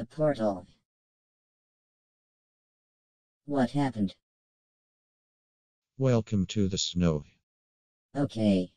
The portal. What happened? Welcome to the snow. Okay.